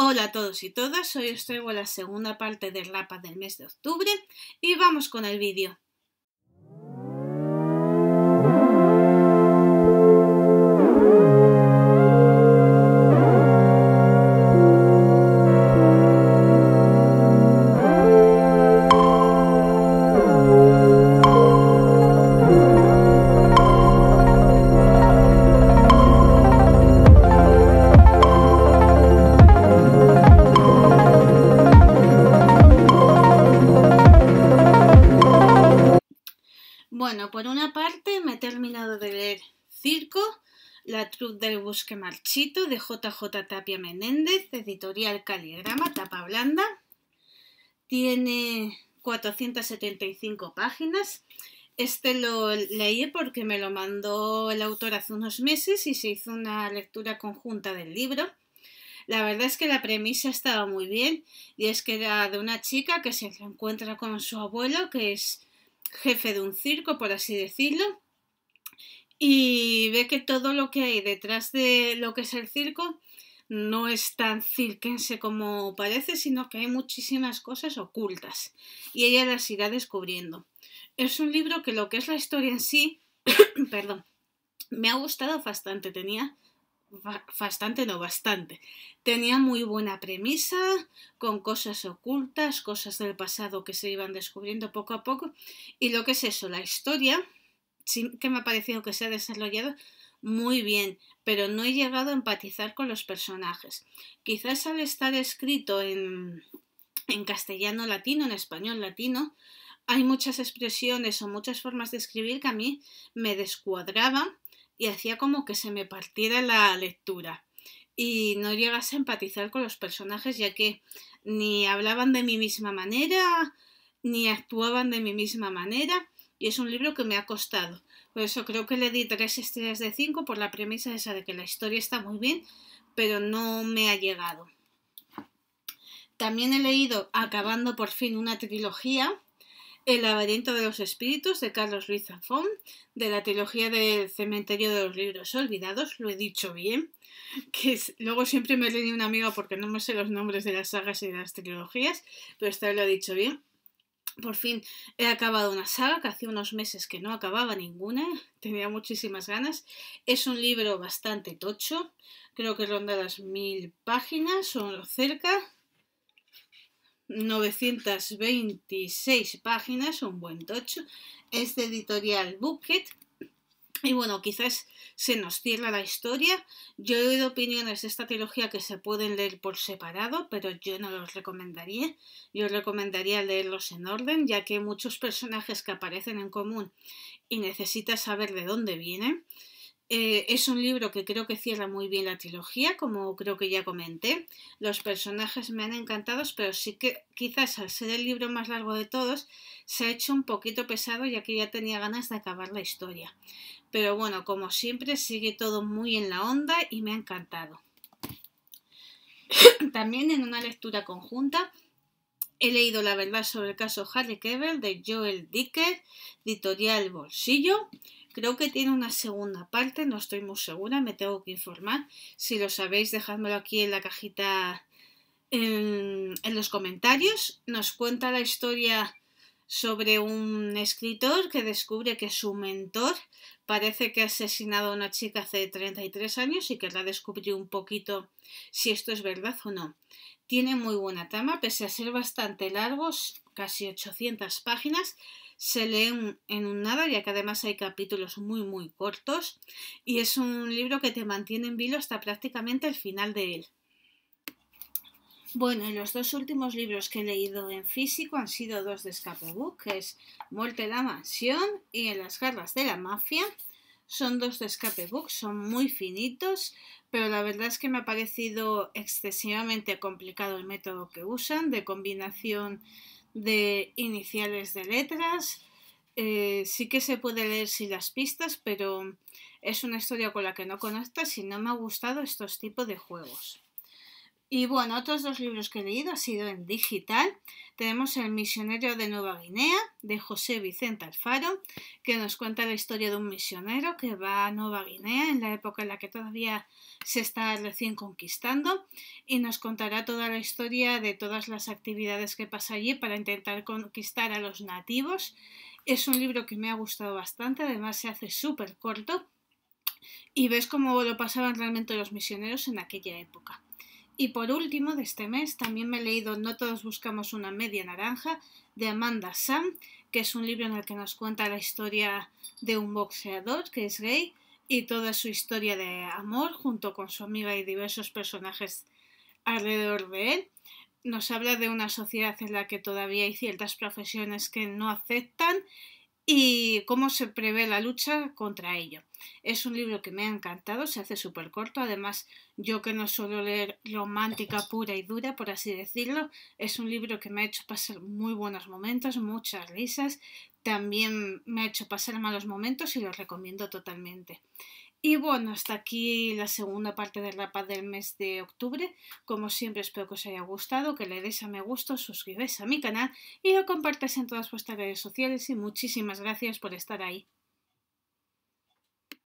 Hola a todos y todas, hoy os traigo la segunda parte del rapa del mes de octubre y vamos con el vídeo. Bueno, por una parte me he terminado de leer Circo, La truz del bosque marchito de JJ Tapia Menéndez, editorial Caligrama, tapa blanda. Tiene 475 páginas. Este lo leí porque me lo mandó el autor hace unos meses y se hizo una lectura conjunta del libro. La verdad es que la premisa estaba muy bien y es que era de una chica que se encuentra con su abuelo que es jefe de un circo, por así decirlo, y ve que todo lo que hay detrás de lo que es el circo no es tan cirquense como parece, sino que hay muchísimas cosas ocultas y ella las irá descubriendo. Es un libro que lo que es la historia en sí, perdón, me ha gustado bastante, tenía bastante, no bastante. Tenía muy buena premisa, con cosas ocultas, cosas del pasado que se iban descubriendo poco a poco. Y lo que es eso, la historia, sí que me ha parecido que se ha desarrollado muy bien, pero no he llegado a empatizar con los personajes. Quizás al estar escrito en, en castellano latino, en español latino, hay muchas expresiones o muchas formas de escribir que a mí me descuadraban y hacía como que se me partiera la lectura y no llegas a empatizar con los personajes ya que ni hablaban de mi misma manera ni actuaban de mi misma manera y es un libro que me ha costado. Por eso creo que le di tres estrellas de cinco por la premisa esa de que la historia está muy bien, pero no me ha llegado. También he leído Acabando por fin una trilogía el laberinto de los espíritus de Carlos Ruiz Zafón, de la trilogía del cementerio de los libros olvidados, lo he dicho bien, que luego siempre me leído una amiga porque no me sé los nombres de las sagas y de las trilogías, pero esta vez lo he dicho bien. Por fin he acabado una saga que hace unos meses que no acababa ninguna, tenía muchísimas ganas. Es un libro bastante tocho, creo que ronda las mil páginas o cerca 926 páginas, un buen tocho, es de editorial Bucket. Y bueno, quizás se nos cierra la historia. Yo he oído opiniones de esta trilogía que se pueden leer por separado, pero yo no los recomendaría. Yo recomendaría leerlos en orden, ya que hay muchos personajes que aparecen en común y necesitas saber de dónde vienen. Eh, es un libro que creo que cierra muy bien la trilogía, como creo que ya comenté. Los personajes me han encantado, pero sí que quizás al ser el libro más largo de todos, se ha hecho un poquito pesado ya que ya tenía ganas de acabar la historia. Pero bueno, como siempre, sigue todo muy en la onda y me ha encantado. También en una lectura conjunta he leído La verdad sobre el caso Harry Kevel de Joel Dicker, editorial Bolsillo. Creo que tiene una segunda parte, no estoy muy segura, me tengo que informar. Si lo sabéis, dejádmelo aquí en la cajita en, los comentarios. Nos cuenta la historia sobre un escritor que descubre que su mentor parece que ha asesinado a una chica hace 33 años y querrá descubrir un poquito si esto es verdad o no. Tiene muy buena trama, pese a ser bastante largos, casi 800 páginas, se lee en un nada, ya que además hay capítulos muy, muy cortos, y es un libro que te mantiene en vilo hasta prácticamente el final de él. Bueno, los dos últimos libros que he leído en físico han sido dos de Escapebook, que es Muerte en la Mansión y En las Garras de la Mafia. Son dos de escape book, son muy finitos, pero la verdad es que me ha parecido excesivamente complicado el método que usan de combinación de iniciales de letras. Eh, sí que se puede leer sin las pistas, pero es una historia con la que no conectas y no me ha gustado estos tipos de juegos. Y bueno, otros dos libros que he leído ha sido en digital. Tenemos El misionero de Nueva Guinea, de José Vicente Alfaro, que nos cuenta la historia de un misionero que va a Nueva Guinea en la época en la que todavía se está recién conquistando y nos contará toda la historia de todas las actividades que pasa allí para intentar conquistar a los nativos. Es un libro que me ha gustado bastante, además se hace súper corto y ves cómo lo pasaban realmente los misioneros en aquella época. Y por último, de este mes, también me he leído No todos buscamos una media naranja de Amanda Sam, que es un libro en el que nos cuenta la historia de un boxeador que es gay y toda su historia de amor junto con su amiga y diversos personajes alrededor de él. Nos habla de una sociedad en la que todavía hay ciertas profesiones que no aceptan y cómo se prevé la lucha contra ello. Es un libro que me ha encantado, se hace súper corto, además yo que no suelo leer romántica pura y dura, por así decirlo, es un libro que me ha hecho pasar muy buenos momentos, muchas risas, también me ha hecho pasar malos momentos y lo recomiendo totalmente. Y bueno, hasta aquí la segunda parte del rapaz del mes de octubre. Como siempre, espero que os haya gustado, que le deis a me gusto, suscribáis a mi canal y lo compartáis en todas vuestras redes sociales. Y muchísimas gracias por estar ahí.